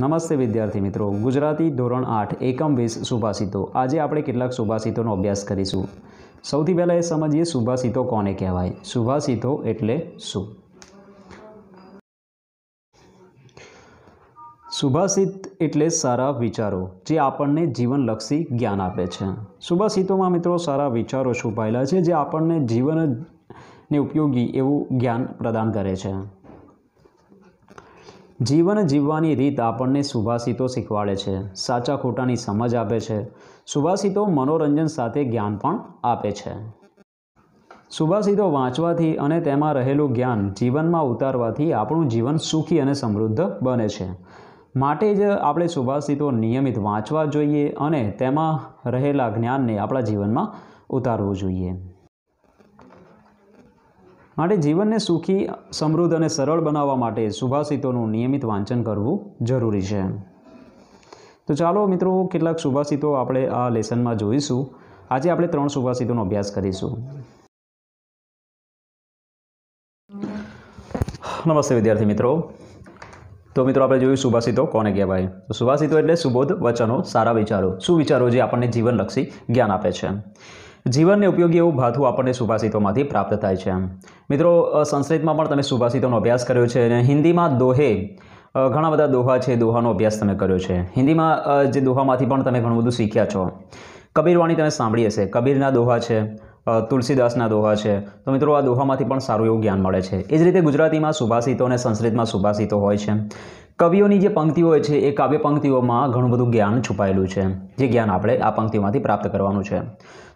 નમસ્તે વિદ્યાર્થી મિત્રો ગુજરાતી ધોરણ આઠ એકમ વીસ સુભાષિતો આજે આપણે કેટલાક સુભાષિતોનો અભ્યાસ કરીશું સૌથી પહેલાં એ સમજીએ સુભાષિતો કોને કહેવાય સુભાષિતો એટલે શું સુભાષિત એટલે સારા વિચારો જે આપણને જીવનલક્ષી જ્ઞાન આપે છે સુભાષિતોમાં મિત્રો સારા વિચારો છુપાયેલા છે જે આપણને જીવન ને ઉપયોગી એવું જ્ઞાન પ્રદાન કરે છે જીવન જીવવાની રીત આપણને સુભાષિતો શીખવાડે છે સાચા ખોટાની સમજ આપે છે સુભાષિતો મનોરંજન સાથે જ્ઞાન પણ આપે છે સુભાષિતો વાંચવાથી અને તેમાં રહેલું જ્ઞાન જીવનમાં ઉતારવાથી આપણું જીવન સુખી અને સમૃદ્ધ બને છે માટે જ આપણે સુભાષિતો નિયમિત વાંચવા જોઈએ અને તેમાં રહેલા જ્ઞાનને આપણા જીવનમાં ઉતારવું જોઈએ માટે જીવનને સુખી સમૃદ્ધ અને સરળ બનાવવા માટે સુભાષિતોનું નિયમિત વાંચન કરવું જરૂરી છે તો ચાલો મિત્રો કેટલાક સુભાષિતો આપણે આ લેસનમાં જોઈશું આજે આપણે ત્રણ સુભાષિતોનો અભ્યાસ કરીશું નમસ્તે વિદ્યાર્થી મિત્રો તો મિત્રો આપણે જોયું સુભાષિતો કોને કહેવાય તો સુભાષિતો એટલે સુબોધ વચનો સારા વિચારો સુવિચારો જે આપણને જીવનલક્ષી જ્ઞાન આપે છે જીવનને ઉપયોગી એવું ભાથું આપણને સુભાષિતોમાંથી પ્રાપ્ત થાય છે મિત્રો સંસ્કૃતમાં પણ તમે સુભાષિતોનો અભ્યાસ કર્યો છે અને હિન્દીમાં દોહે ઘણા બધા દોહા છે દોહાનો અભ્યાસ તમે કર્યો છે હિન્દીમાં જે દોહામાંથી પણ તમે ઘણું બધું શીખ્યા છો કબીરવાણી તમે સાંભળી હશે કબીરના દોહા છે તુલસીદાસના દોહા છે તો મિત્રો આ દોહામાંથી પણ સારું એવું જ્ઞાન મળે છે એ જ રીતે ગુજરાતીમાં સુભાષિતો અને સંસ્કૃતમાં સુભાષિતો હોય છે કવિઓની જે પંક્તિઓ છે એ કાવ્ય પંક્તિઓમાં ઘણું બધું જ્ઞાન છુપાયેલું છે જે જ્ઞાન આપણે આ પંક્તિઓમાંથી પ્રાપ્ત કરવાનું છે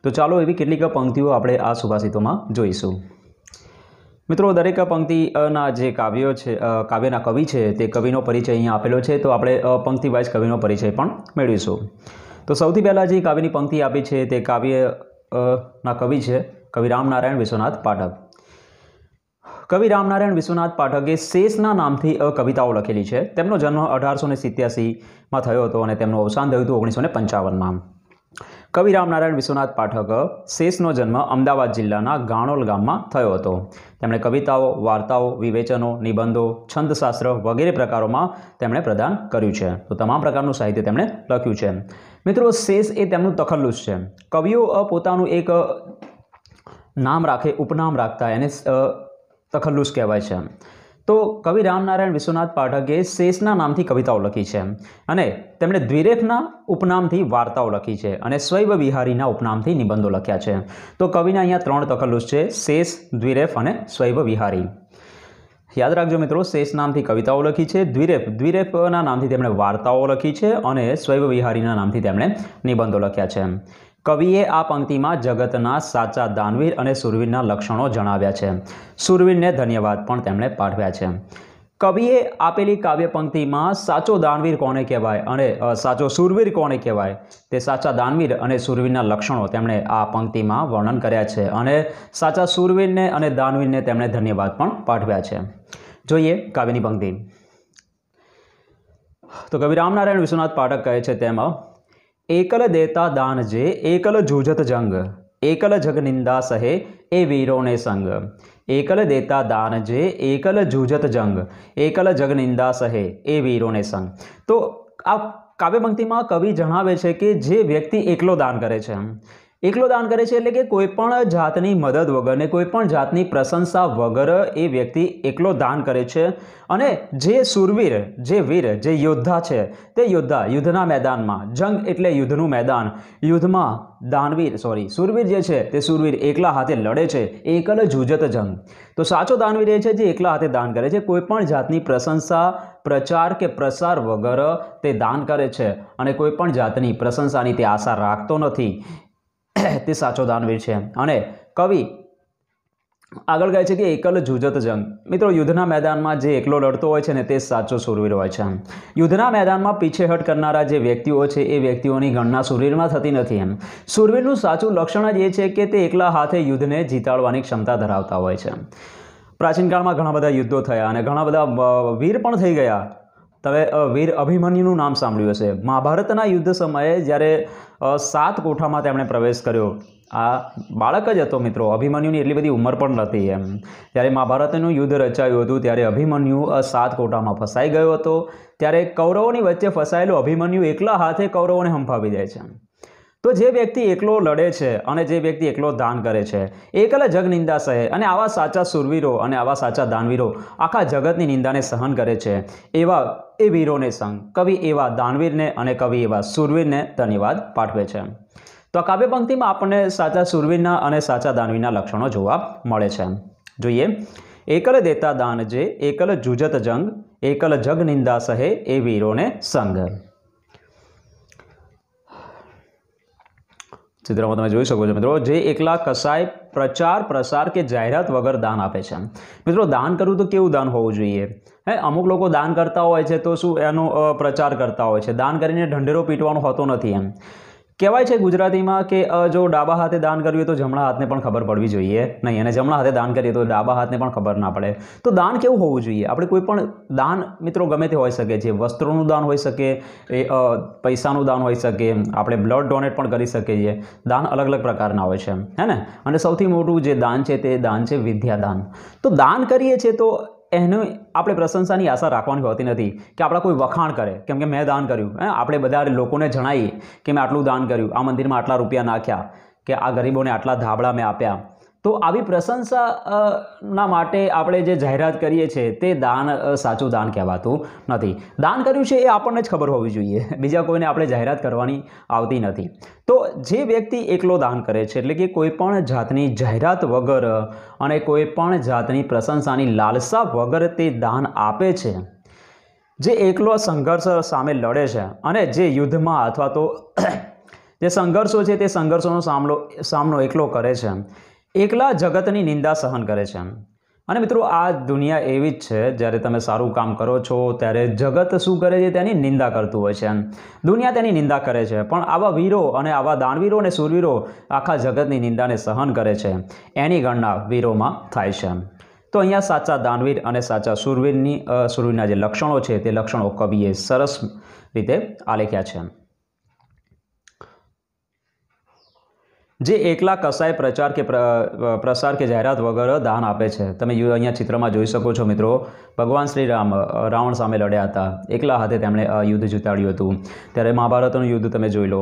તો ચાલો એવી કેટલીક પંક્તિઓ આપણે આ સુભાષિતોમાં જોઈશું મિત્રો દરેક પંક્તિના જે કાવ્યો છે કાવ્યના કવિ છે તે કવિનો પરિચય અહીંયા આપેલો છે તો આપણે પંક્તિ વાઇઝ કવિનો પરિચય પણ મેળવીશું તો સૌથી પહેલાં જે કાવ્યની પંક્તિ આપી છે તે કાવ્ય ના કવિ છે કવિ રામનારાયણ વિશ્વનાથ પાઠક કવિ રામનારાયણ વિશ્વનાથ પાઠકે શેષના નામથી કવિતાઓ લખેલી છે તેમનો જન્મ અઢારસો ને સિત્યાસીમાં થયો હતો અને તેમનું અવસાન થયું હતું ઓગણીસો ને પંચાવનમાં કવિ રામનારાયણ વિશ્વનાથ પાઠક શેષનો જન્મ અમદાવાદ જિલ્લાના ગાણોલ ગામમાં થયો હતો તેમણે કવિતાઓ વાર્તાઓ વિવેચનો નિબંધો છંદશાસ્ત્ર વગેરે પ્રકારોમાં તેમણે પ્રદાન કર્યું છે તો તમામ પ્રકારનું સાહિત્ય તેમણે લખ્યું છે મિત્રો શેષ એ તેમનું તખલ્લુસ છે કવિઓ પોતાનું એક નામ રાખે ઉપનામ રાખતા એને તખલ્લુસ કહેવાય છે તો કવિ રામનારાયણ વિશ્વનાથ પાઠકે શેષના નામથી કવિતાઓ લખી છે અને તેમણે દ્વિરેફના ઉપનામથી વાર્તાઓ લખી છે અને સ્વૈવ વિહારીના ઉપનામથી નિબંધો લખ્યા છે તો કવિના અહીંયા ત્રણ તખલ્લુસ છે શેષ દ્વિરેફ અને સ્વૈવ વિહારી યાદ રાખજો મિત્રો શેષ નામથી કવિતાઓ લખી છે દ્વિરેફ દ્વિરેફના નામથી તેમણે વાર્તાઓ લખી છે અને સ્વૈવ વિહારીના નામથી તેમણે નિબંધો લખ્યા છે કવિએ આ પંક્તિમાં જગતના સાચા દાનવીર અને સુરવીરના લક્ષણો જણાવ્યા છે સુરવીરને ધન્યવાદ પણ તેમણે પાઠવ્યા છે કવિએ આપેલી કાવ્ય પંક્તિમાં સાચો દાનવીર કોને કહેવાય અને સાચો સુરવીર કોને કહેવાય તે સાચા દાનવીર અને સુરવીરના લક્ષણો તેમણે આ પંક્તિમાં વર્ણન કર્યા છે અને સાચા સુરવીરને અને દાનવીરને તેમણે ધન્યવાદ પણ પાઠવ્યા છે જોઈએ કાવ્યની પંક્તિ તો કવિ રામનારાયણ વિશ્વનાથ પાઠક કહે છે તેમાં એકલ દેતા દાન જે એકલ જૂજત જંગ એકલ જગનિંદા સહે એ વીરોને સંગ એકલ દેતા દાન જે એકલ જૂજત જંગ એકલ જગનિંદા સહે એ વીરોને સંગ તો આ કાવ્યપંક્તિમાં કવિ જણાવે છે કે જે વ્યક્તિ એકલો દાન કરે છે એમ એકલો દાન કરે છે એટલે કે કોઈપણ જાતની મદદ વગરને કોઈપણ જાતની પ્રશંસા વગર એ વ્યક્તિ એકલો દાન કરે છે અને જે સુરવીર જે વીર જે યોદ્ધા છે તે યોદ્ધા યુદ્ધના મેદાનમાં જંગ એટલે યુદ્ધનું મેદાન યુદ્ધમાં દાનવીર સોરી સુરવીર જે છે તે સુરવીર એકલા હાથે લડે છે એકલ જુજત જંગ તો સાચો દાનવીર એ છે જે એકલા હાથે દાન કરે છે કોઈપણ જાતની પ્રશંસા પ્રચાર કે પ્રસાર વગર તે દાન કરે છે અને કોઈપણ જાતની પ્રશંસાની તે આશા રાખતો નથી તે સાચો દાનવીર છે અને કવિ આગળ કહે છે કે એકલ જુજત જંગ મિત્રો યુદ્ધના મેદાનમાં જે એકલો લડતો હોય છે ને તે સાચો સુરવીર હોય છે યુદ્ધના મેદાનમાં પીછેહટ કરનારા જે વ્યક્તિઓ છે એ વ્યક્તિઓની ગણના સુરવીરમાં થતી નથી એમ સુરવીરનું સાચું લક્ષણ જ એ છે કે તે એકલા હાથે યુદ્ધને જીતાડવાની ક્ષમતા ધરાવતા હોય છે પ્રાચીન કાળમાં ઘણા બધા યુદ્ધો થયા અને ઘણા બધા વીર પણ થઈ ગયા તમે વીર અભિમન્યુનું નામ સાંભળ્યું હશે મહાભારતના યુદ્ધ સમયે જ્યારે સાત કોઠામાં તેમણે પ્રવેશ કર્યો આ બાળક જ હતો મિત્રો અભિમન્યુની એટલી બધી ઉંમર પણ નથી એમ જ્યારે મહાભારતનું યુદ્ધ રચાયું હતું ત્યારે અભિમન્યુ સાત કોઠામાં ફસાઈ ગયો હતો ત્યારે કૌરવોની વચ્ચે ફસાયેલો અભિમન્યુ એકલા હાથે કૌરવોને હંફાવી જાય છે તો જે વ્યક્તિ એકલો લડે છે અને જે વ્યક્તિ એકલો દાન કરે છે એકલ જગ નિંદા સહે અને આવા સાચા સુરવીરો અને આવા સાચા દાનવીરો આખા જગતની નિંદાને સહન કરે છે એવા એ વીરોને સંગ કવિ એવા દાનવીરને અને કવિ એવા સુરવીરને ધન્યવાદ પાઠવે છે તો આ કાવ્ય પંક્તિમાં આપણને સાચા સુરવીરના અને સાચા દાનવીના લક્ષણો જોવા મળે છે જોઈએ એકલ દેતા દાન જે એકલ જુજત જંગ એકલ જગ નિંદા સહે એ વીરોને સંગ ચિત્રમાં તમે જોઈ શકો છો મિત્રો જે એકલા કસાય પ્રચાર પ્રસાર કે જાહેરાત વગર દાન આપે છે મિત્રો દાન કરવું તો કેવું દાન હોવું જોઈએ હે અમુક લોકો દાન કરતા હોય છે તો શું એનો પ્રચાર કરતા હોય છે દાન કરીને ઢંઢેરો પીટવાનો હોતો નથી એમ કહેવાય છે ગુજરાતીમાં કે જો ડાબા હાથે દાન કર્યું તો જમણા હાથને પણ ખબર પડવી જોઈએ નહીં અને જમણા હાથે દાન કરીએ તો ડાબા હાથને પણ ખબર ના પડે તો દાન કેવું હોવું જોઈએ આપણે કોઈ પણ દાન મિત્રો ગમે તે હોઈ શકે છે વસ્ત્રોનું દાન હોઈ શકે એ પૈસાનું દાન હોઈ શકે આપણે બ્લડ ડોનેટ પણ કરી શકીએ છીએ દાન અલગ અલગ પ્રકારના હોય છે હે ને અને સૌથી મોટું જે દાન છે તે દાન છે વિદ્યાદાન તો દાન કરીએ છીએ તો એનો આપણે પ્રશંસાની આશા રાખવાની હોતી નથી કે આપણા કોઈ વખાણ કરે કેમ કે મેં દાન કર્યું હે આપણે બધા લોકોને જણાવીએ કે મેં આટલું દાન કર્યું આ મંદિરમાં આટલા રૂપિયા નાખ્યા કે આ ગરીબોને આટલા ધાબળા મેં આપ્યા તો આવી પ્રશંસા ના માટે આપણે જે જાહેરાત કરીએ છીએ તે દાન સાચું દાન કહેવાતું નથી દાન કર્યું છે એ આપણને જ ખબર હોવી જોઈએ બીજા કોઈને આપણે જાહેરાત કરવાની આવતી નથી તો જે વ્યક્તિ એકલો દાન કરે છે એટલે કે કોઈ પણ જાતની જાહેરાત વગર અને કોઈ પણ જાતની પ્રશંસાની લાલસા વગર તે દાન આપે છે જે એકલો સંઘર્ષ સામે લડે છે અને જે યુદ્ધમાં અથવા તો જે સંઘર્ષો છે તે સંઘર્ષોનો સામનો સામનો એકલો કરે છે એકલા જગતની નિંદા સહન કરે છે અને મિત્રો આ દુનિયા એવી જ છે જ્યારે તમે સારું કામ કરો છો ત્યારે જગત શું કરે છે તેની નિંદા કરતું હોય છે દુનિયા તેની નિંદા કરે છે પણ આવા વીરો અને આવા દાનવીરો અને સુરવીરો આખા જગતની નિંદાને સહન કરે છે એની ગણના વીરોમાં થાય છે તો અહીંયા સાચા દાનવીર અને સાચા સુરવીરની સુરવીરના જે લક્ષણો છે તે લક્ષણો કવિએ સરસ રીતે આલેખ્યા છે જે એકલા કસાય પ્રચાર કે પ્રસાર કે જાહેરાત વગર દાન આપે છે તમે અહીંયા ચિત્રમાં જોઈ શકો છો મિત્રો ભગવાન શ્રી રામ રાવણ સામે લડ્યા હતા એકલા હાથે તેમણે યુદ્ધ જીતાડ્યું હતું ત્યારે મહાભારતનું યુદ્ધ તમે જોઈ લો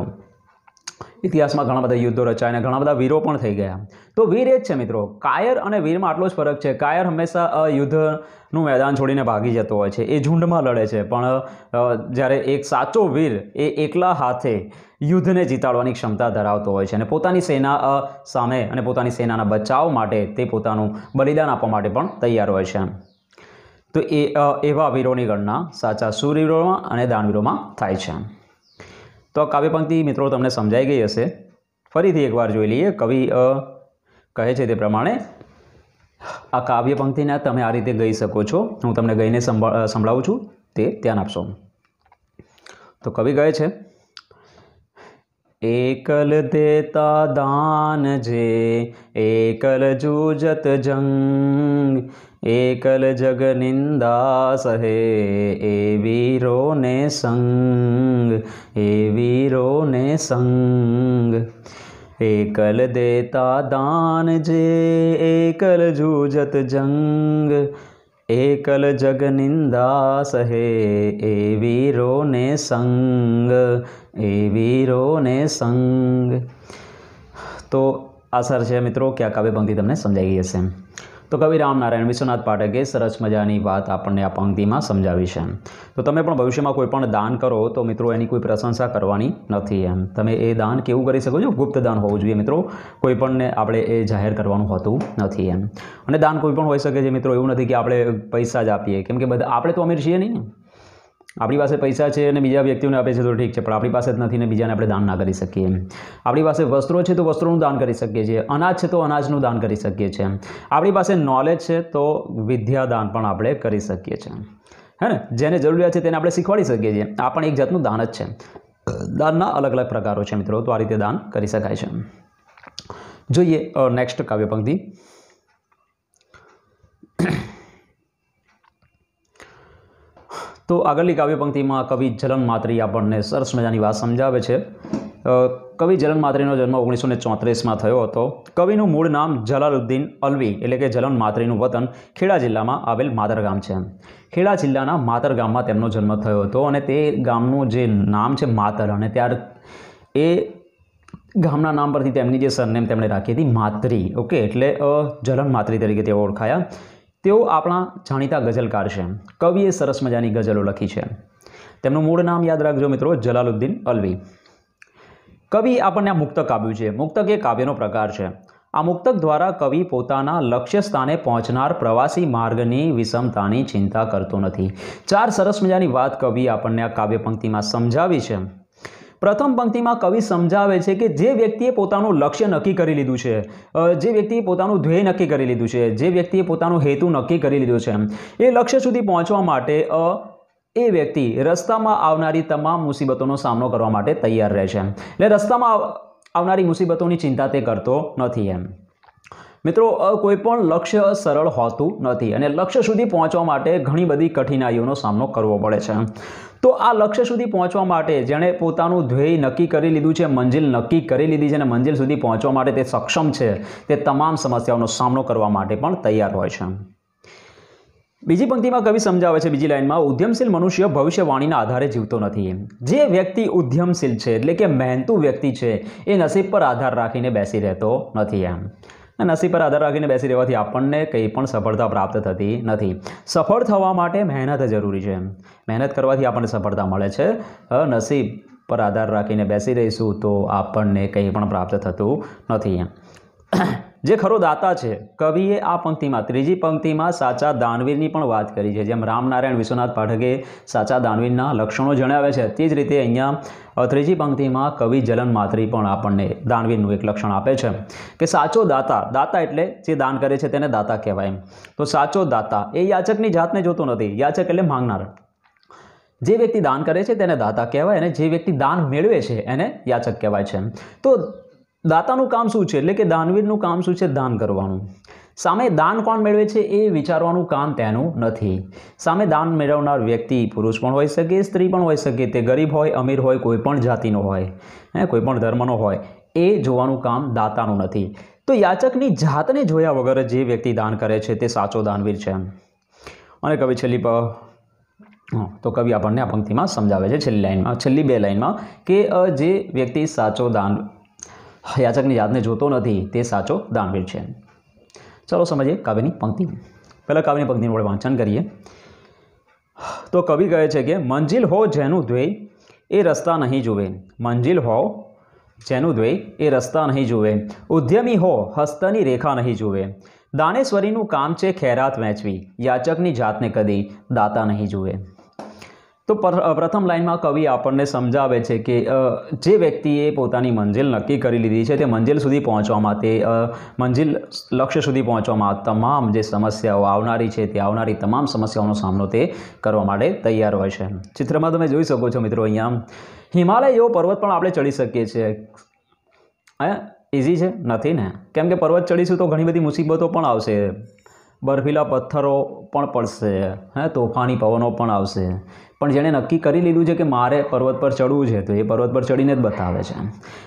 ઇતિહાસમાં ઘણા બધા યુદ્ધો રચાયા અને ઘણા બધા વીરો પણ થઈ ગયા તો વીર એ જ છે મિત્રો કાયર અને વીરમાં આટલો જ ફરક છે કાયર હંમેશા યુદ્ધનું મેદાન છોડીને ભાગી જતો હોય છે એ ઝુંડમાં લડે છે પણ જ્યારે એક સાચો વીર એ એકલા હાથે યુદ્ધને જીતાડવાની ક્ષમતા ધરાવતો હોય છે અને પોતાની સેના સામે અને પોતાની સેનાના બચાવ માટે તે પોતાનું બલિદાન આપવા માટે પણ તૈયાર હોય છે તો એ એવા વીરોની ગણના સાચા સુરવીરોમાં અને દાનવીરોમાં થાય છે તો કાવ્ય પંક્તિ મિત્રો તમને સમજાઈ ગઈ હશે ફરીથી એકવાર જોઈ લઈએ કવિ કહે છે તે પ્રમાણે આ કાવ્ય તમે આ રીતે ગઈ શકો છો હું તમને ગઈને સંભળાવું છું તે ધ્યાન આપશો તો કવિ કહે છે એકલ દેતા દાન જે એકલ જુજત જંગ એકલ જગનિંદા સહે એ વીરોને સંગ એ વીરોને સંગ એકલ દેતા દાન જે એકલ જૂજત જંગ એકલ જગનિંદા સહે એ વીરોને સંગ એ વીરોને સંગ તો આશા છે મિત્રો કે આ કાવ્ય પંક્તિ તમને સમજાઈ ગઈ હશે તો કવિ રામનારાયણ વિશ્વનાથ પાઠકે સરસ મજાની વાત આપણને આ પંક્તિમાં સમજાવી છે તો તમે પણ ભવિષ્યમાં કોઈ પણ દાન કરો તો મિત્રો એની કોઈ પ્રશંસા કરવાની નથી એમ તમે એ દાન કેવું કરી શકો છો ગુપ્ત દાન હોવું જોઈએ મિત્રો કોઈ પણને આપણે એ જાહેર કરવાનું હોતું નથી એમ અને દાન કોઈ પણ હોઈ શકે છે મિત્રો એવું નથી કે આપણે પૈસા જ આપીએ કેમ કે બધા આપણે તો અમીર છીએ નહીં ને આપણી પાસે પૈસા છે અને બીજા વ્યક્તિઓને આપે છે તો ઠીક છે પણ આપણી પાસે જ નથી ને બીજાને આપણે દાન ના કરી શકીએ આપણી પાસે વસ્ત્રો છે તો વસ્ત્રોનું દાન કરી શકીએ છીએ અનાજ છે તો અનાજનું દાન કરી શકીએ છીએ આપણી પાસે નોલેજ છે તો વિદ્યાદાન પણ આપણે કરી શકીએ છીએ હે ને જેને જરૂરિયાત છે તેને આપણે શીખવાડી શકીએ છીએ આ પણ એક જાતનું દાન જ છે દાનના અલગ અલગ પ્રકારો છે મિત્રો તો આ રીતે દાન કરી શકાય છે જોઈએ નેક્સ્ટ કાવ્ય પંક્તિ તો આગળની કાવ્ય કવિ જલન માત્રી આપણને સરસ મજાની વાત સમજાવે છે કવિ જલન માત્રીનો જન્મ ઓગણીસો ને ચોત્રીસમાં થયો હતો કવિનું મૂળ નામ જલાલુદ્દીન અલવી એટલે કે જલન માત્રીનું વતન ખેડા જિલ્લામાં આવેલ માદર ગામ છે ખેડા જિલ્લાના માતર ગામમાં તેમનો જન્મ થયો હતો અને તે ગામનું જે નામ છે માતર અને ત્યાર એ ગામના નામ પરથી તેમની જે સરનેમ તેમણે રાખી હતી માત્રી ઓકે એટલે જલન માત્રી તરીકે તેઓ ઓળખાયા તેઓ આપણા જાણીતા ગઝલકાર છે કવિએ સરસ મજાની ગઝલો લખી છે તેમનું મૂળ નામ યાદ રાખજો મિત્રો જલાલુદ્દીન અલવી કવિ આપણને આ મુક્તક આપ્યું છે મુક્તક એ કાવ્યનો પ્રકાર છે આ મુક્તક દ્વારા કવિ પોતાના લક્ષ્ય સ્થાને પહોંચનાર પ્રવાસી માર્ગની વિષમતાની ચિંતા કરતો નથી ચાર સરસ મજાની વાત કવિ આપણને આ કાવ્ય પંક્તિમાં સમજાવી છે પ્રથમ પંક્તિમાં કવિ સમજાવે છે કે જે વ્યક્તિએ પોતાનું લક્ષ્ય નક્કી કરી લીધું છે જે વ્યક્તિએ પોતાનું ધ્યેય નક્કી કરી લીધું છે જે વ્યક્તિએ પોતાનો હેતુ નક્કી કરી લીધો છે એ લક્ષ્ય સુધી પહોંચવા માટે એ વ્યક્તિ રસ્તામાં આવનારી તમામ મુસીબતોનો સામનો કરવા માટે તૈયાર રહે છે એટલે રસ્તામાં આવનારી મુસીબતોની ચિંતા તે કરતો નથી એમ મિત્રો કોઈ પણ લક્ષ્ય સરળ હોતું નથી અને લક્ષ્ય સુધી પહોંચવા માટે ઘણી બધી કઠિનાઈઓનો સામનો કરવો પડે છે તો આ લક્ષ્ય સુધી પહોંચવા માટે જેણે પોતાનું ધ્યેય નક્કી કરી લીધું છે મંજિલ નક્કી કરી લીધી છે અને મંજિલ સુધી પહોંચવા માટે તે સક્ષમ છે તે તમામ સમસ્યાઓનો સામનો કરવા માટે પણ તૈયાર હોય છે બીજી પંક્તિમાં કવિ સમજાવે છે બીજી લાઇનમાં ઉદ્યમશીલ મનુષ્ય ભવિષ્યવાણીના આધારે જીવતો નથી જે વ્યક્તિ ઉદ્યમશીલ છે એટલે કે મહેનતુ વ્યક્તિ છે એ નસીબ પર આધાર રાખીને બેસી રહેતો નથી એમ નસીબ પર આધાર રાખીને બેસી રહેવાથી આપણને કંઈ પણ સફળતા પ્રાપ્ત થતી નથી સફળ થવા માટે મહેનત જરૂરી છે મહેનત કરવાથી આપણને સફળતા મળે છે નસીબ પર આધાર રાખીને બેસી રહીશું તો આપણને કંઈ પણ પ્રાપ્ત થતું નથી જે ખરો દાતા છે કવિએ આ પંક્તિમાં ત્રીજી પંક્તિમાં સાચા દાનવીરની પણ વાત કરી છે જેમ રામનારાયણ વિશ્વનાથ પાઠકે સાચા દાનવીરના લક્ષણો જણાવે છે તે જ રીતે અહીંયા ત્રીજી પંક્તિમાં કવિ જલન માત્રી પણ આપણને દાનવીરનું એક લક્ષણ આપે છે કે સાચો દાતા દાતા એટલે જે દાન કરે છે તેને દાતા કહેવાય એમ તો સાચો દાતા એ યાચકની જાતને જોતો નથી યાચક એટલે માંગનાર જે વ્યક્તિ દાન કરે છે તેને દાતા કહેવાય અને જે વ્યક્તિ દાન મેળવે છે એને યાચક કહેવાય છે તો દાતાનું કામ શું છે એટલે કે દાનવીરનું કામ શું છે દાન કરવાનું સામે દાન કોણ મેળવે છે એ વિચારવાનું કામ તેનું નથી સામે દાન મેળવનાર વ્યક્તિ પુરુષ પણ હોઈ શકે સ્ત્રી પણ હોઈ શકે તે ગરીબ હોય અમીર હોય કોઈ પણ જાતિનો હોય હે કોઈ પણ ધર્મનો હોય એ જોવાનું કામ દાતાનું નથી તો યાચકની જાતને જોયા વગર જે વ્યક્તિ દાન કરે છે તે સાચો દાનવીર છે અને કવિ છેલ્લી તો કવિ આપણને આ પંક્તિમાં સમજાવે છે છેલ્લી લાઇનમાં છેલ્લી બે લાઇનમાં કે જે વ્યક્તિ સાચો દાન યાચકની યાદને જોતો નથી તે સાચો દાનવીર છે ચાલો સમજીએ કાવ્યની પંક્તિ પહેલાં કાવ્યની પંક્તિનું આપણે વાંચન કરીએ તો કવિ કહે છે કે મંજિલ હો જેનું ધ્યેય એ રસ્તા નહીં જુએ મંજિલ હો જેનું ધ્યેય એ રસ્તા નહીં જુએ ઉદ્યમી હો હસ્તની રેખા નહીં જુએ દાનેશ્વરીનું કામ છે ખેરાત વહેંચવી યાચકની જાતને કદી દાતા નહીં જુએ તો પ્રથમ લાઇનમાં કવિ આપણને સમજાવે છે કે જે વ્યક્તિએ પોતાની મંજિલ નક્કી કરી લીધી છે તે મંજિલ સુધી પહોંચવા માટે મંજિલ લક્ષ્ય સુધી પહોંચવામાં તમામ જે સમસ્યાઓ આવનારી છે તે આવનારી તમામ સમસ્યાઓનો સામનો તે કરવા માટે તૈયાર હોય છે ચિત્રમાં તમે જોઈ શકો છો મિત્રો અહીંયા હિમાલય એવો પર્વત પણ આપણે ચડી શકીએ છીએ ઇઝી છે નથી ને કેમ કે પર્વત ચડીશું તો ઘણી બધી મુસીબતો પણ આવશે બરફીલા પથ્થરો પણ પડશે હે તોફાની પવનો પણ આવશે પણ જેણે નક્કી કરી લીધું છે કે મારે પર્વત પર ચડવું છે તો એ પર્વત પર ચડીને જ બતાવે છે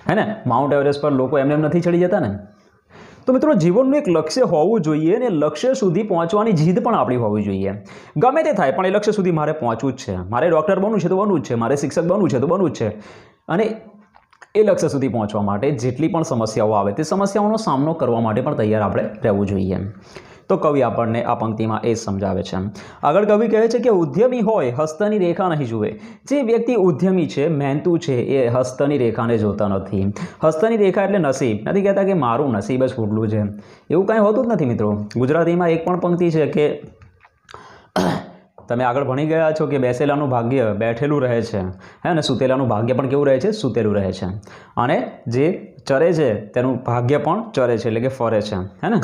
હે ને માઉન્ટ એવરેસ્ટ પર લોકો એમને એમ નથી ચડી જતા ને તો મિત્રો જીવનનું એક લક્ષ્ય હોવું જોઈએ અને લક્ષ્ય સુધી પહોંચવાની જીદ પણ આપણી હોવી જોઈએ ગમે તે થાય પણ એ લક્ષ્ય સુધી મારે પહોંચવું જ છે મારે ડૉક્ટર બનવું છે તો બનવું જ છે મારે શિક્ષક બનવું છે તો બનવું જ છે અને એ લક્ષ્ય સુધી પહોંચવા માટે જેટલી પણ સમસ્યાઓ આવે તે સમસ્યાઓનો સામનો કરવા માટે પણ તૈયાર આપણે રહેવું જોઈએ તો કવિ આપણને આ પંક્તિમાં એ સમજાવે છે આગળ કવિ કહે છે કે ઉદ્યમી હોય હસ્તની રેખા નહીં જુએ જે વ્યક્તિ ઉદ્યમી છે મહેનતુ છે એ હસ્તની રેખાને જોતા નથી હસ્તની રેખા એટલે નસીબ નથી કહેતા કે મારું નસીબ જ ફૂટલું છે એવું કાંઈ હોતું જ નથી મિત્રો ગુજરાતીમાં એક પણ પંક્તિ છે કે તમે આગળ ભણી ગયા છો કે બેસેલાનું ભાગ્ય બેઠેલું રહે છે હે ને સુતેલાનું ભાગ્ય પણ કેવું રહે છે સુતેલું રહે છે અને જે ચરે છે તેનું ભાગ્ય પણ ચરે છે એટલે કે ફરે છે હે ને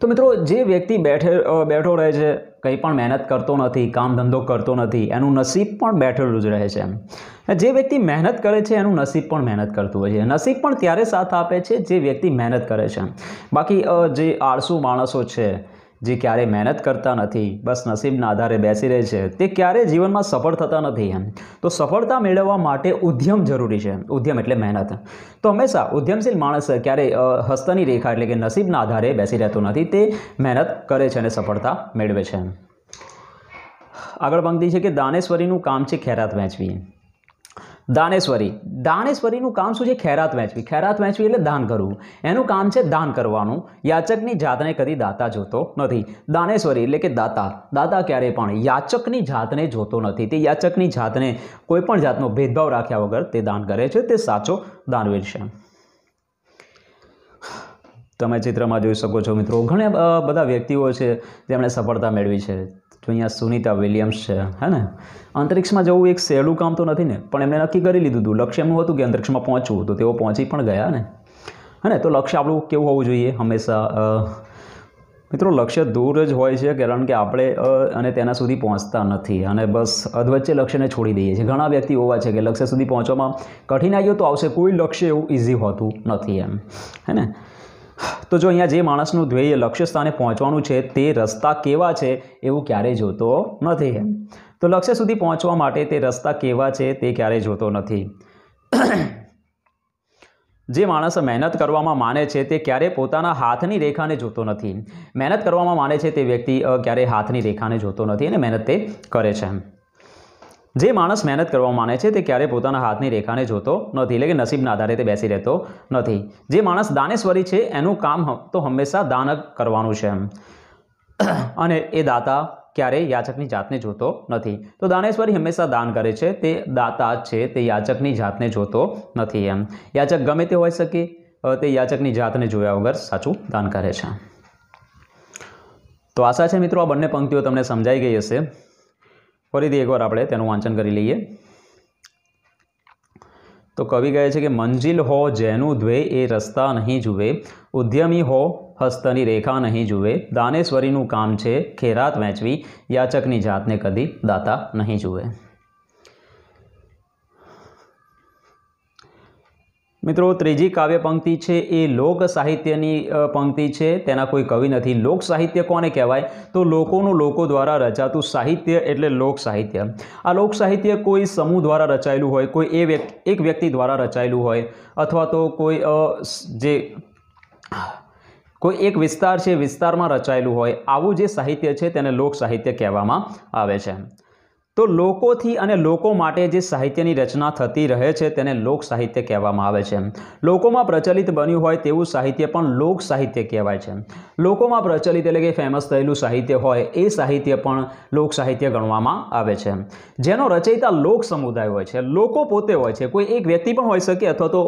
તો મિત્રો જે વ્યક્તિ બેઠે બેઠો રહે છે કંઈ પણ મહેનત કરતો નથી કામ ધંધો કરતો નથી એનું નસીબ પણ બેઠેલું જ રહે છે એમ જે વ્યક્તિ મહેનત કરે છે એનું નસીબ પણ મહેનત કરતું હોય છે નસીબ પણ ત્યારે સાથ આપે છે જે વ્યક્તિ મહેનત કરે છે બાકી જે આળસુ માણસો છે જે ક્યારે મહેનત કરતા નથી બસ નસીબના આધારે બેસી રહે છે તે ક્યારેય જીવનમાં સફળ થતા નથી એમ તો સફળતા મેળવવા માટે ઉદ્યમ જરૂરી છે ઉદ્યમ એટલે મહેનત તો હંમેશા ઉદ્યમશીલ માણસ ક્યારે હસ્તની રેખા એટલે કે નસીબના આધારે બેસી રહેતો નથી તે મહેનત કરે છે અને સફળતા મેળવે છે આગળ પંક્તિ છે કે દાનેશ્વરીનું કામ છે ખેરાત વહેંચવી દાનેશ્વરી દાનેશ્વરીનું કામ શું છે ખેરાત વહેંચવી ખેરાત વહેંચવી એટલે દાન કરવું એનું કામ છે દાન કરવાનું યાચકની જાતને કદી દાતા જોતો નથી દાનેશ્વરી એટલે કે દાતા દાતા ક્યારેય પણ યાચકની જાતને જોતો નથી તે યાચકની જાતને કોઈપણ જાતનો ભેદભાવ રાખ્યા વગર તે દાન કરે છે તે સાચો દાનવીર છે તમે ચિત્રમાં જોઈ શકો છો મિત્રો ઘણા બધા વ્યક્તિઓ છે જેમણે સફળતા મેળવી છે તો અહીંયા સુનિતા વિલિયમ્સ છે હે ને અંતરિક્ષમાં જવું એક સહેલું કામ તો નથી ને પણ એમણે નક્કી કરી લીધું હતું લક્ષ્ય એમનું હતું કે અંતરિક્ષમાં પહોંચવું તો તેઓ પહોંચી પણ ગયા ને હે ને તો લક્ષ્ય આપણું કેવું હોવું જોઈએ હંમેશા મિત્રો લક્ષ્ય દૂર જ હોય છે કારણ કે આપણે અને તેના સુધી પહોંચતા નથી અને બસ અધવચ્ચે લક્ષ્યને છોડી દઈએ છીએ ઘણા વ્યક્તિ એવા છે કે લક્ષ્ય સુધી પહોંચવામાં કઠિનાઈઓ તો આવશે કોઈ લક્ષ્ય એવું ઇઝી હોતું નથી એમ હે ને તો જો અહીંયા જે માણસનું ધ્યેય લક્ષ્ય સ્થાને પહોંચવાનું છે તે રસ્તા કેવા છે એવું ક્યારેય જોતો નથી એમ તો લક્ષ્ય સુધી પહોંચવા માટે તે રસ્તા કેવા છે તે ક્યારેય જોતો નથી જે માણસ મહેનત કરવામાં માને છે તે ક્યારેય પોતાના હાથની રેખાને જોતો નથી મહેનત કરવામાં માને છે તે વ્યક્તિ ક્યારેય હાથની રેખાને જોતો નથી અને મહેનત તે કરે છે એમ જે માણસ મહેનત કરવા માને છે તે ક્યારેય પોતાના હાથની રેખાને જોતો નથી એટલે કે નસીબના આધારે તે બેસી રહેતો નથી જે માણસ દાનેશ્વરી છે એનું કામ તો હંમેશા દાન કરવાનું છે એમ અને એ દાતા ક્યારેય યાચકની જાતને જોતો નથી તો દાનેશ્વરી હંમેશા દાન કરે છે તે દાતા છે તે યાચકની જાતને જોતો નથી એમ યાચક ગમે તે હોઈ શકે તે યાચકની જાતને જોયા વગર સાચું દાન કરે છે તો આશા છે મિત્રો આ બંને પંક્તિઓ તમને સમજાઈ ગઈ હશે ફરીથી એકવાર આપણે તેનું વાંચન કરી લઈએ તો કવિ કહે છે કે મંજિલ હો જેનું ધ્વે એ રસ્તા નહીં જુએ ઉદ્યમી હો હસ્તની રેખા નહીં જુએ દાનેશ્વરીનું કામ છે ખેરાત વહેંચવી યાચકની જાતને કદી દાતા નહીં જુએ મિત્રો ત્રીજી કાવ્ય પંક્તિ છે એ લોક સાહિત્યની પંક્તિ છે તેના કોઈ કવિ નથી લોક સાહિત્ય કોને કહેવાય તો લોકોનું લોકો દ્વારા રચાતું સાહિત્ય એટલે લોક સાહિત્ય આ લોક સાહિત્ય કોઈ સમૂહ દ્વારા રચાયેલું હોય કોઈ એ એક વ્યક્તિ દ્વારા રચાયેલું હોય અથવા તો કોઈ જે કોઈ એક વિસ્તાર છે વિસ્તારમાં રચાયેલું હોય આવું જે સાહિત્ય છે તેને લોક સાહિત્ય કહેવામાં આવે છે તો લોકોથી અને લોકો માટે જે સાહિત્યની રચના થતી રહે છે તેને લોક સાહિત્ય કહેવામાં આવે છે લોકોમાં પ્રચલિત બન્યું હોય તેવું સાહિત્ય પણ લોક સાહિત્ય કહેવાય છે લોકોમાં પ્રચલિત એટલે કે ફેમસ થયેલું સાહિત્ય હોય એ સાહિત્ય પણ લોક સાહિત્ય ગણવામાં આવે છે જેનો રચયિતા લોક સમુદાય હોય છે લોકો પોતે હોય છે કોઈ એક વ્યક્તિ પણ હોઈ શકે અથવા તો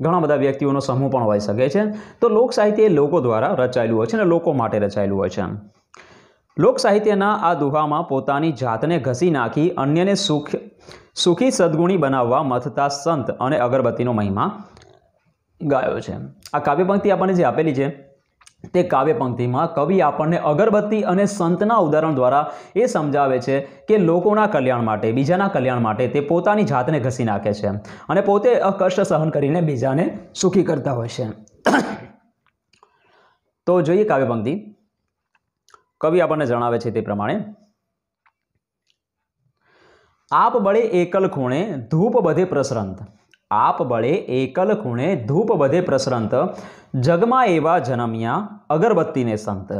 ઘણા બધા વ્યક્તિઓનો સમૂહ પણ હોઈ શકે છે તો લોક સાહિત્ય એ લોકો દ્વારા રચાયેલું હોય છે અને લોકો માટે રચાયેલું હોય છે લોક સાહિત્યના આ દુહામાં પોતાની જાતને ઘસી નાખી અન્યને સુખ સુખી સદગુણી બનાવવા મથતા સંત અને અગરબત્તીનો મહિમા ગાયો છે આ કાવ્યપંક્તિ આપણને જે આપેલી છે તે કાવ્યપંક્તિમાં કવિ આપણને અગરબત્તી અને સંતના ઉદાહરણ દ્વારા એ સમજાવે છે કે લોકોના કલ્યાણ માટે બીજાના કલ્યાણ માટે તે પોતાની જાતને ઘસી નાખે છે અને પોતે અકષ્ટ સહન કરીને બીજાને સુખી કરતા હોય છે તો જોઈએ કાવ્યપંક્તિ કવિ આપણને જણાવે છે તે પ્રમાણે આપ બળે એકલ ખૂણે ધૂપ બધે પ્રસરંત આપ બળે એકલ ખૂણે ધૂપ બધે પ્રસરંત જગમાં એવા જનમ્યા અગરબત્તીને સંત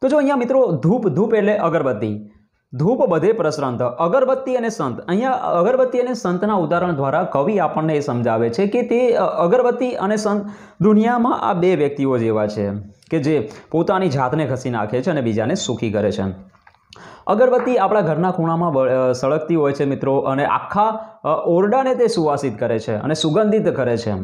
તો જો અહીંયા મિત્રો ધૂપ ધૂપ એટલે અગરબત્તી ધૂપ બધે પ્રસરંત અગરબત્તી અને સંત અહીંયા અગરબત્તી અને સંતના ઉદાહરણ દ્વારા કવિ આપણને એ સમજાવે છે કે તે અગરબત્તી અને સંત દુનિયામાં આ બે વ્યક્તિઓ જેવા છે કે જે પોતાની જાતને ખસી નાખે છે અને બીજાને સુખી કરે છે અગરબત્તી આપણા ઘરના ખૂણામાં સળગતી હોય છે મિત્રો અને આખા ઓરડાને તે સુવાસિત કરે છે અને સુગંધિત કરે છે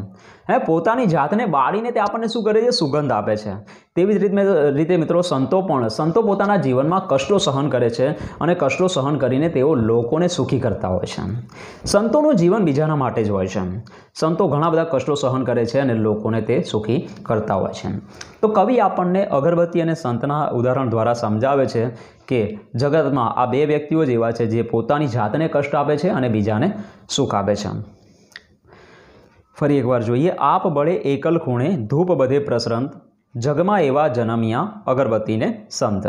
હે પોતાની જાતને બાળીને તે આપણને શું કરે છે સુગંધ આપે છે તેવી જ રીતે રીતે મિત્રો સંતો પણ સંતો પોતાના જીવનમાં કષ્ટો સહન કરે છે અને કષ્ટો સહન કરીને તેઓ લોકોને સુખી કરતા હોય છે સંતોનું જીવન બીજાના માટે જ હોય છે સંતો ઘણા બધા કષ્ટો સહન કરે છે અને લોકોને તે સુખી કરતા હોય છે તો કવિ આપણને અગરબત્તી અને સંતના ઉદાહરણ દ્વારા સમજાવે છે કે જગતમાં આ બે વ્યક્તિઓ જ એવા છે જે પોતાની જાતને કષ્ટ આપે છે અને બીજાને સુખ આપે છે ફરી એકવાર જોઈએ આપ બળે એકલ ખૂણે ધૂપ બધે પ્રસરંત જગમાં એવા જનમિયા અગરબત્તીને સંત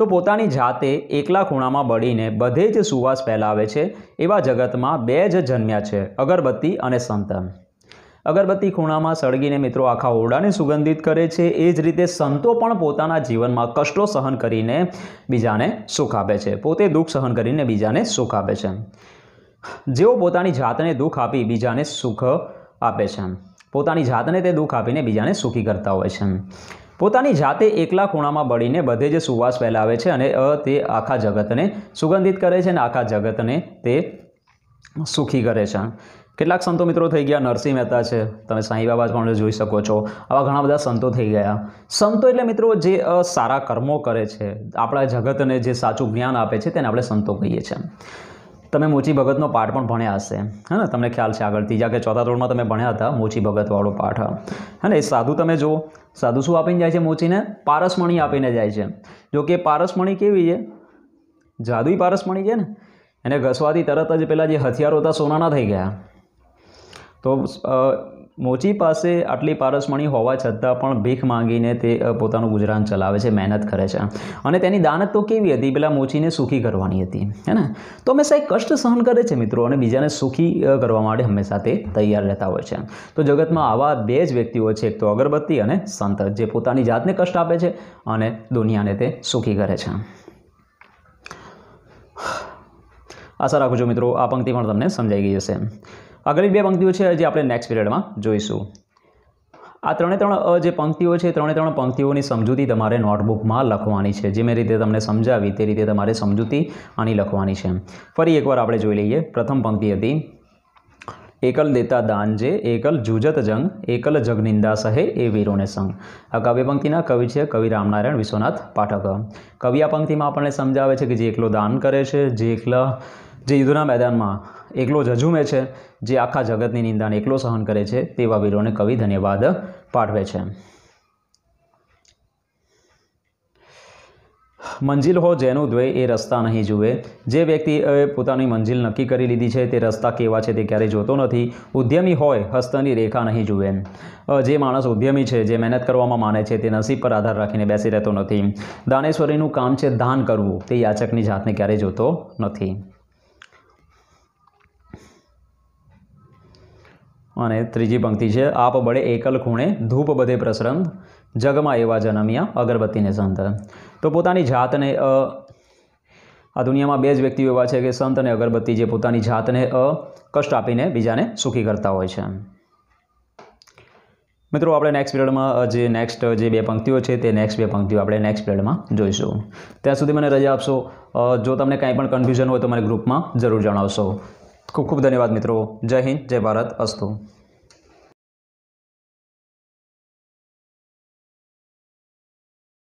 તો પોતાની જાતે એકલા ખૂણામાં બળીને બધે જ સુવાસ ફેલાવે છે એવા જગતમાં બે જ જન્મ્યા છે અગરબત્તી અને સંત અગરબત્તી ખૂણામાં સળગીને મિત્રો આખા ઓરડાને સુગંધિત કરે છે એ જ રીતે સંતો પણ પોતાના જીવનમાં કષ્ટો સહન કરીને બીજાને સુખ આપે છે પોતે દુઃખ સહન કરીને બીજાને સુખ આપે છે જેઓ પોતાની જાતને દુઃખ આપી બીજાને સુખ આપે છે પોતાની જાતને તે દુઃખ આપીને બીજાને સુખી કરતા હોય છે પોતાની જાતે એકલા ખૂણામાં બળીને બધે જે સુવાસ ફેલાવે છે અને અ તે આખા જગતને સુગંધિત કરે છે અને આખા જગતને તે સુખી કરે છે કેટલાક સંતો મિત્રો થઈ ગયા નરસિંહ મહેતા છે તમે સાંઈ બાબા પણ જોઈ શકો છો આવા ઘણા બધા સંતો થઈ ગયા સંતો એટલે મિત્રો જે સારા કર્મો કરે છે આપણા જગતને જે સાચું જ્ઞાન આપે છે તેને આપણે સંતો કહીએ છીએ તમે મોચી ભગતનો પાઠ પણ ભણ્યા હશે હે ને તમને ખ્યાલ છે આગળ ત્રીજા કે ચોથા ધોરણમાં તમે ભણ્યા હતા મોચી ભગતવાળો પાઠ હે ને એ સાધુ તમે જુઓ સાધુ શું આપીને જાય છે મોચીને પારસમણી આપીને જાય છે જો કે પારસમણી કેવી છે જાદુઈ પારસમણી છે ને એને ઘસવાથી તરત જ પહેલાં જે હથિયારો હતા સોનાના થઈ ગયા તો મોચી પાસે આટલી પારસમણી હોવા છતાં પણ ભીખ માંગીને તે પોતાનું ગુજરાન ચલાવે છે મહેનત કરે છે અને તેની દાનત તો કેવી હતી પેલા મોચીને સુખી કરવાની હતી હે ને તો હંમેશા એ કષ્ટ સહન કરે છે મિત્રો અને બીજાને સુખી કરવા માટે હંમેશા તે તૈયાર રહેતા હોય છે તો જગતમાં આવા બે જ વ્યક્તિઓ છે એક તો અગરબત્તી અને સંત જે પોતાની જાતને કષ્ટ આપે છે અને દુનિયાને તે સુખી કરે છે આશા રાખું છું મિત્રો આ પંક્તિ પણ તમને સમજાઈ ગઈ હશે આગળની બે પંક્તિઓ છે જે આપણે નેક્સ્ટ પીરિયડમાં જોઈશું આ ત્રણે ત્રણ જે પંક્તિઓ છે ત્રણે ત્રણ પંક્તિઓની સમજૂતી તમારે નોટબુકમાં લખવાની છે જે મેં રીતે તમને સમજાવી તે રીતે તમારે સમજૂતી આની લખવાની છે ફરી એકવાર આપણે જોઈ લઈએ પ્રથમ પંક્તિ હતી એકલ દેતા દાન જે એકલ જુજત જંગ એકલ જગનિંદા સહે એ વીરોને સંગ આ કાવ્ય પંક્તિના કવિ છે કવિ રામનારાયણ વિશ્વનાથ પાઠક કવિ આ પંક્તિમાં આપણને સમજાવે છે કે જે એકલો દાન કરે છે જે એકલા જે યુદ્ધના મેદાનમાં એકલો જજુમે છે જે આખા જગતની નિંદાને એકલો સહન કરે છે તેવા વીરોને કવિ ધન્યવાદ પાઠવે છે મંજિલ હો જેનું દ્વય એ રસ્તા નહીં જુએ જે વ્યક્તિ પોતાની મંજિલ નક્કી કરી લીધી છે તે રસ્તા કેવા છે તે ક્યારેય જોતો નથી ઉદ્યમી હોય હસ્તની રેખા નહીં જુએ જે માણસ ઉદ્યમી છે જે મહેનત કરવામાં માને છે તે નસીબ પર આધાર રાખીને બેસી રહેતો નથી દાનેશ્વરીનું કામ છે દાન કરવું તે યાચકની જાતને ક્યારેય જોતો નથી અને ત્રીજી પંક્તિ છે આપ બળે એકલ ખૂણે ધૂપ બધે પ્રસરંગ જગમાં એવા જનમિયા અગરબત્તીને સંત તો પોતાની જાતને આ દુનિયામાં બે જ વ્યક્તિઓ એવા છે કે સંત અને અગરબત્તી જે પોતાની જાતને અ કષ્ટ આપીને બીજાને સુખી કરતા હોય છે મિત્રો આપણે નેક્સ્ટ પીરિયડમાં જે નેક્સ્ટ જે બે પંક્તિઓ છે તે નેક્સ્ટ બે પંક્તિઓ આપણે નેક્સ્ટ પીરિયડમાં જોઈશું ત્યાં સુધી મને રજા આપશો જો તમને કાંઈ પણ કન્ફ્યુઝન હોય તો મને ગ્રુપમાં જરૂર જણાવશો ખૂબ ખૂબ ધન્યવાદ મિત્રો જય હિન્દ જય ભારત અસ્તુ